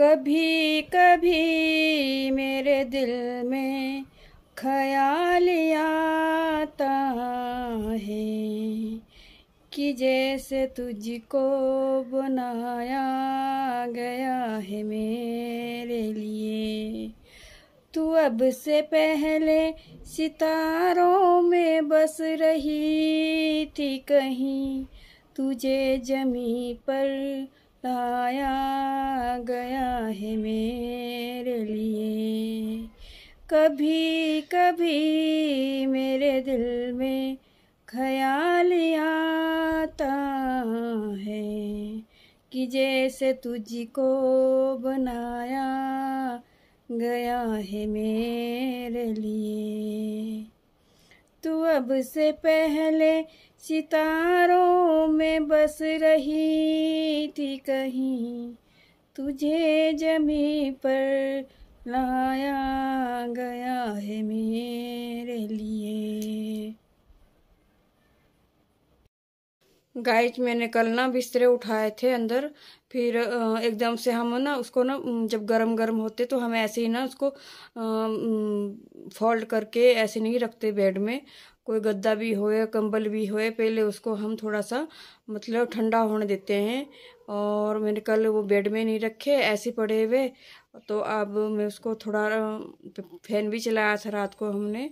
कभी कभी मेरे दिल में ख्याल आता है कि जैसे तुझको बनाया गया है मेरे लिए तू अब से पहले सितारों में बस रही थी कहीं तुझे जमी पर लाया गया है मेरे लिए कभी कभी मेरे दिल में ख्याल आता है कि जैसे तुझको बनाया गया है मेरे लिए तू अब से पहले सितारों में बस रही थी कहीं तुझे जमी पर लाया गया है मेरे लिए गाइज मैंने कल ना बिस्तरे उठाए थे अंदर फिर एकदम से हम ना उसको ना जब गरम गरम होते तो हम ऐसे ही ना उसको फोल्ड करके ऐसे नहीं रखते बेड में कोई गद्दा भी होए कंबल भी होए पहले उसको हम थोड़ा सा मतलब ठंडा होने देते हैं और मैंने कल वो बेड में नहीं रखे ऐसे पड़े हुए तो अब मैं उसको थोड़ा फैन भी चलाया था रात को हमने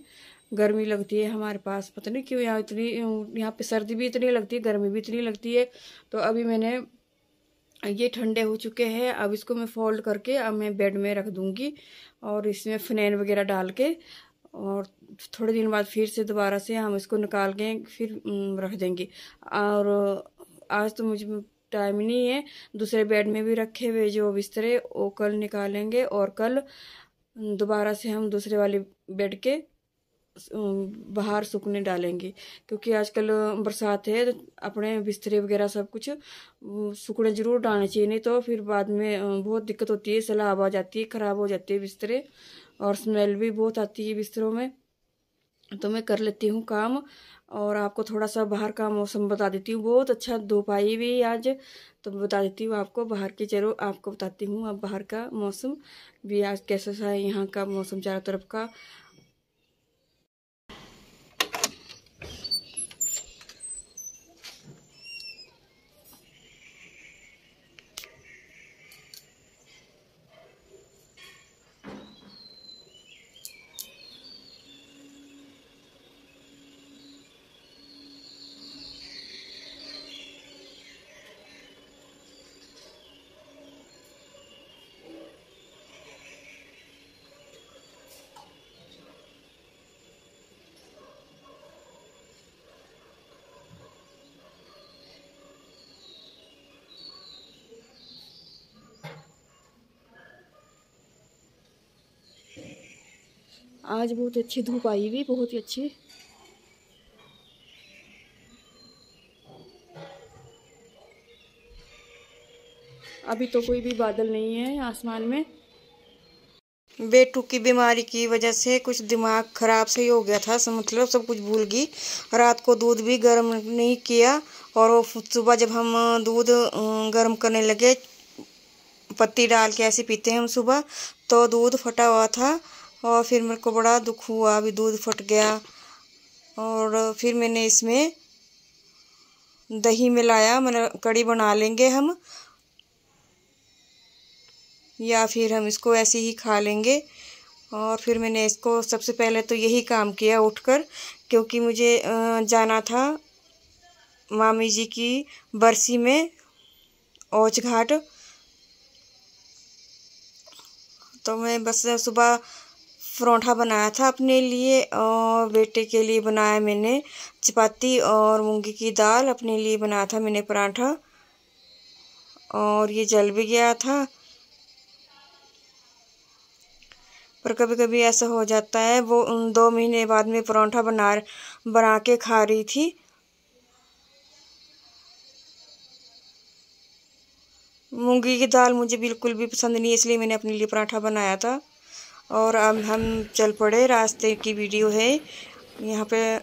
गर्मी लगती है हमारे पास पता नहीं क्यों यहाँ इतनी यहाँ पे सर्दी भी इतनी लगती है गर्मी भी इतनी लगती है तो अभी मैंने ये ठंडे हो चुके हैं अब इसको मैं फोल्ड करके अब मैं बेड में रख दूँगी और इसमें फनैन वगैरह डाल के और थोड़े दिन बाद फिर से दोबारा से हम इसको निकाल के फिर रख देंगे और आज तो मुझे टाइम नहीं है दूसरे बेड में भी रखे हुए जो बिस्तरे वो कल निकालेंगे और कल दोबारा से हम दूसरे वाले बेड के बाहर सूखने डालेंगे क्योंकि आजकल बरसात है तो अपने बिस्तरे वगैरह सब कुछ सूखने जरूर डालने चाहिए नहीं तो फिर बाद में बहुत दिक्कत होती है सलाब आ जाती है ख़राब हो जाती है बिस्तरे और स्मेल भी बहुत आती है बिस्तरों में तो मैं कर लेती हूँ काम और आपको थोड़ा सा बाहर का मौसम बता देती हूँ बहुत अच्छा धूप आई भी आज तो बता देती हूँ आपको बाहर के चलो आपको बताती हूँ अब बाहर का मौसम भी आज कैसा सा है यहाँ का मौसम चारों तरफ का आज बहुत अच्छी धूप आई हुई बहुत ही अच्छी अभी तो कोई भी बादल नहीं है आसमान में बेटू की बीमारी की वजह से कुछ दिमाग ख़राब से ही हो गया था मतलब सब कुछ भूल गई रात को दूध भी गर्म नहीं किया और सुबह जब हम दूध गर्म करने लगे पत्ती डाल के ऐसे पीते हैं हम सुबह तो दूध फटा हुआ था और फिर मेरे को बड़ा दुख हुआ अभी दूध फट गया और फिर मैंने इसमें दही मिलाया मैंने कड़ी बना लेंगे हम या फिर हम इसको ऐसे ही खा लेंगे और फिर मैंने इसको सबसे पहले तो यही काम किया उठकर क्योंकि मुझे जाना था मामी जी की बरसी में ओच घाट तो मैं बस सुबह परौठा बनाया था अपने लिए और बेटे के लिए बनाया मैंने चपाती और मूँगी की दाल अपने लिए बनाया था मैंने पराठा और ये जल भी गया था पर कभी कभी ऐसा हो जाता है वो उन दो महीने बाद में परौंठा बना बना के खा रही थी मूँगी की दाल मुझे बिल्कुल भी पसंद नहीं इसलिए मैंने अपने लिए पराठा बनाया था और अब हम चल पड़े रास्ते की वीडियो है यहाँ पे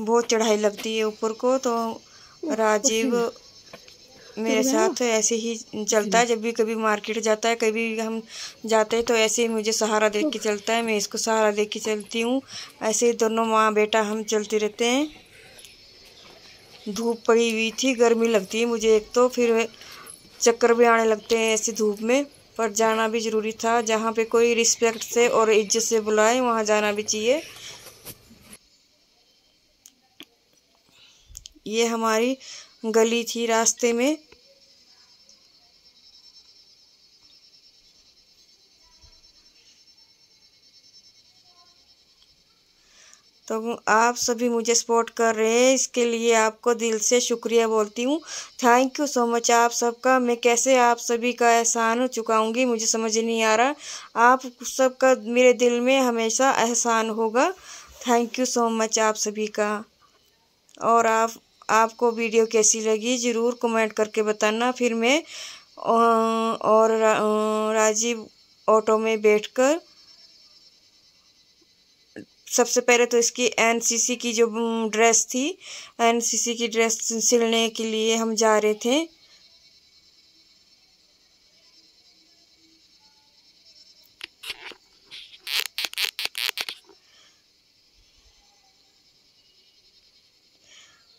बहुत चढ़ाई लगती है ऊपर को तो राजीव मेरे साथ तो ऐसे ही चलता है जब भी कभी मार्केट जाता है कभी हम जाते हैं तो ऐसे ही मुझे सहारा दे के चलता है मैं इसको सहारा दे के चलती हूँ ऐसे ही दोनों माँ बेटा हम चलते रहते हैं धूप पड़ी हुई थी गर्मी लगती है मुझे एक तो फिर चक्कर भी आने लगते हैं ऐसे धूप में पर जाना भी ज़रूरी था जहाँ पे कोई रिस्पेक्ट से और इज्जत से बुलाए वहाँ जाना भी चाहिए ये हमारी गली थी रास्ते में तो आप सभी मुझे सपोर्ट कर रहे हैं इसके लिए आपको दिल से शुक्रिया बोलती हूँ थैंक यू सो मच आप सबका मैं कैसे आप सभी का एहसान चुकाऊँगी मुझे समझ नहीं आ रहा आप सबका मेरे दिल में हमेशा एहसान होगा थैंक यू सो मच आप सभी का और आप आपको वीडियो कैसी लगी ज़रूर कमेंट करके बताना फिर मैं और राजीव ऑटो में बैठकर सबसे पहले तो इसकी एनसीसी की जो ड्रेस थी एनसीसी की ड्रेस सिलने के लिए हम जा रहे थे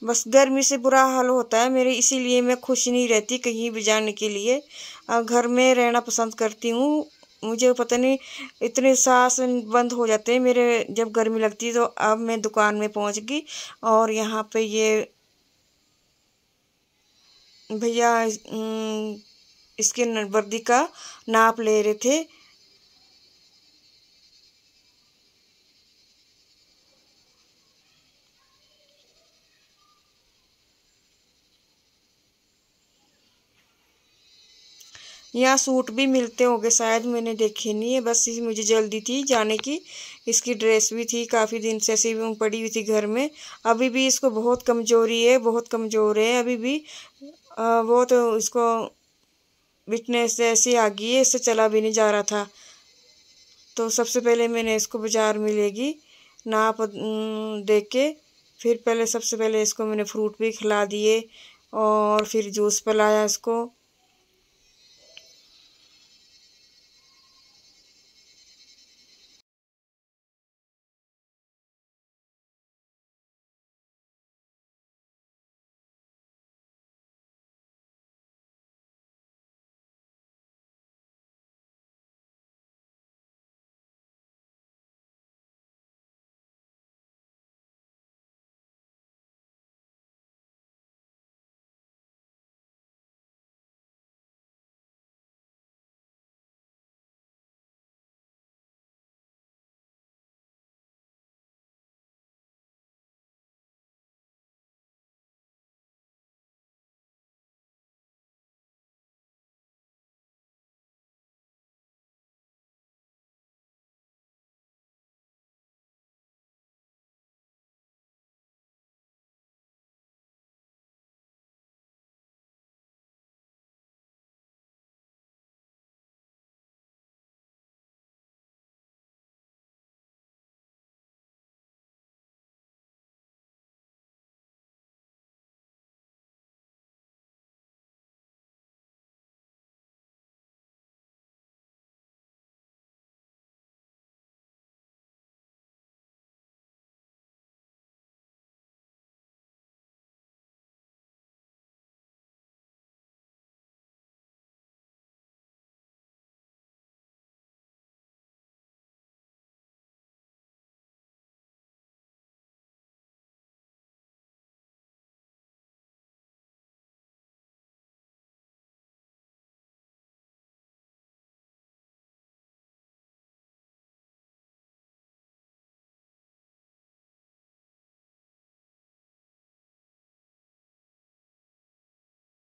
बस गर्मी से बुरा हाल होता है मेरे इसीलिए मैं खुश नहीं रहती कहीं भी जाने के लिए घर में रहना पसंद करती हूँ मुझे पता नहीं इतने सांस बंद हो जाते हैं मेरे जब गर्मी लगती है तो अब मैं दुकान में पहुंच गई और यहाँ पे ये भैया इसके वर्दी का नाप ले रहे थे यहाँ सूट भी मिलते होंगे शायद मैंने देखे नहीं है बस मुझे जल्दी थी जाने की इसकी ड्रेस भी थी काफ़ी दिन से ऐसी पड़ी हुई थी घर में अभी भी इसको बहुत कमज़ोरी है बहुत कमज़ोर है अभी भी आ, वो तो इसको विटनेस ऐसी आ गई है इससे चला भी नहीं जा रहा था तो सबसे पहले मैंने इसको बाज़ार मिलेगी नाप देख के फिर पहले सबसे पहले इसको मैंने फ्रूट भी खिला दिए और फिर जूस पिलाया इसको